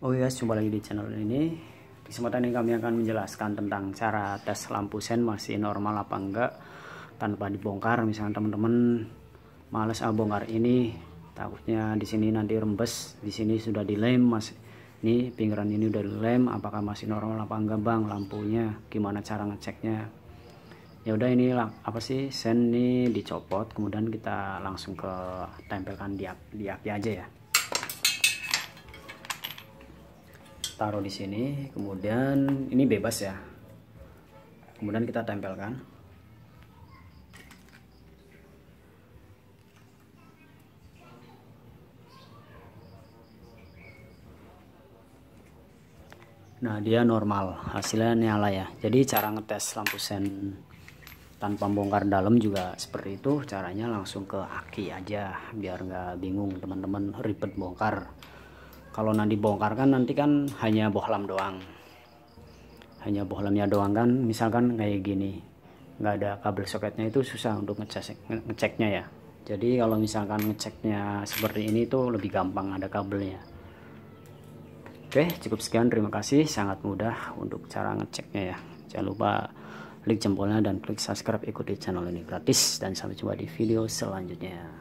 Oh ya, jumpa lagi di channel ini. Di Kesempatan ini kami akan menjelaskan tentang cara tes lampu sen masih normal apa enggak tanpa dibongkar. Misalnya teman-teman males ah bongkar ini, takutnya di sini nanti rembes, di sini sudah dilem mas. Ini pinggiran ini udah dilem, apakah masih normal apa enggak bang lampunya? Gimana cara ngeceknya? ya udah ini apa sih sen ini dicopot kemudian kita langsung ke tempelkan di, di api aja ya taruh di sini kemudian ini bebas ya kemudian kita tempelkan Nah dia normal hasilnya nyala ya jadi cara ngetes lampu sen tanpa bongkar dalam juga seperti itu caranya langsung ke aki aja biar nggak bingung teman-teman ribet bongkar kalau nanti bongkar kan nanti kan hanya bohlam doang hanya bohlamnya doang kan misalkan kayak gini nggak ada kabel soketnya itu susah untuk ngeceknya ya jadi kalau misalkan ngeceknya seperti ini itu lebih gampang ada kabelnya oke cukup sekian terima kasih sangat mudah untuk cara ngeceknya ya jangan lupa klik jempolnya dan klik subscribe ikuti channel ini gratis dan sampai jumpa di video selanjutnya